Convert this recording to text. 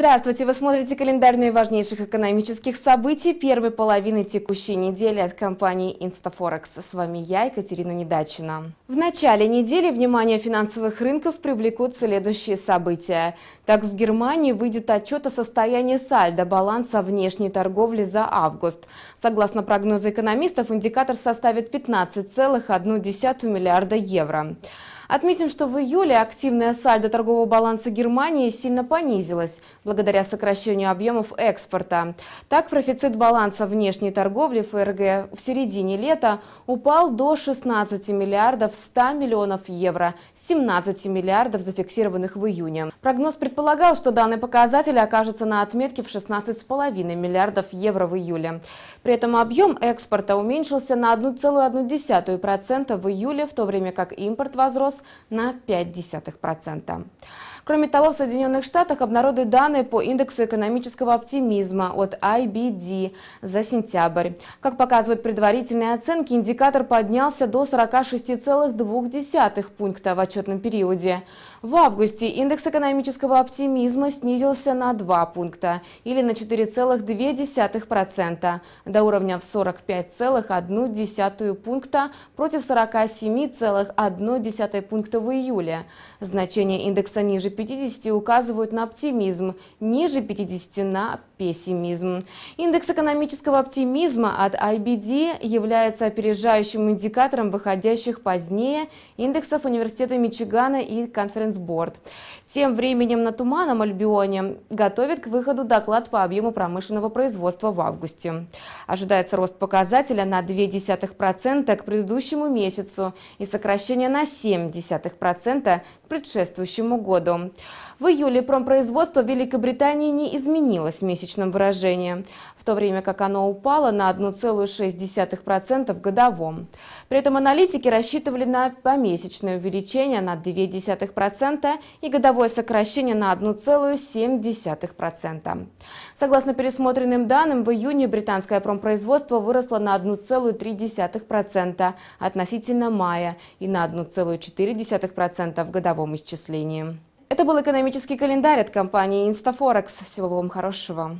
Здравствуйте! Вы смотрите календарь наиважнейших экономических событий первой половины текущей недели от компании InstaForex. С вами я, Екатерина Недачина. В начале недели внимание финансовых рынков привлекут следующие события. Так, в Германии выйдет отчет о состоянии сальдо баланса внешней торговли за август. Согласно прогнозу экономистов, индикатор составит 15,1 миллиарда евро. Отметим, что в июле активная сальдо торгового баланса Германии сильно понизилась благодаря сокращению объемов экспорта. Так, профицит баланса внешней торговли ФРГ в середине лета упал до 16 миллиардов 100 миллионов евро, 17 миллиардов зафиксированных в июне. Прогноз предполагал, что данный показатель окажется на отметке в 16,5 миллиардов евро в июле. При этом объем экспорта уменьшился на 1,1% в июле, в то время как импорт возрос рос на 0,5%. Кроме того, в Соединенных Штатах обнародуют данные по индексу экономического оптимизма от IBD за сентябрь. Как показывают предварительные оценки, индикатор поднялся до 46,2 пункта в отчетном периоде. В августе индекс экономического оптимизма снизился на 2 пункта или на 4,2% до уровня в 45,1 пункта против 47,1 пункта в июле. Значение индекса ниже 50 указывают на оптимизм, ниже 50 на пессимизм. Индекс экономического оптимизма от IBD является опережающим индикатором выходящих позднее индексов Университета Мичигана и Конференсборд. Тем временем на Туманом Альбионе готовят к выходу доклад по объему промышленного производства в августе. Ожидается рост показателя на 0,2% к предыдущему месяцу и сокращение на 0,7% к предшествующему году. В июле промпроизводство Великобритании не изменилось в месячном выражении, в то время как оно упало на 1,6% в годовом. При этом аналитики рассчитывали на помесячное увеличение на 0,2% и годовое сокращение на 1,7%. Согласно пересмотренным данным, в июне британское промпроизводство выросло на 1,3% относительно мая и на 1,4% в годовом исчислении. Это был экономический календарь от компании «Инстафорекс». Всего вам хорошего.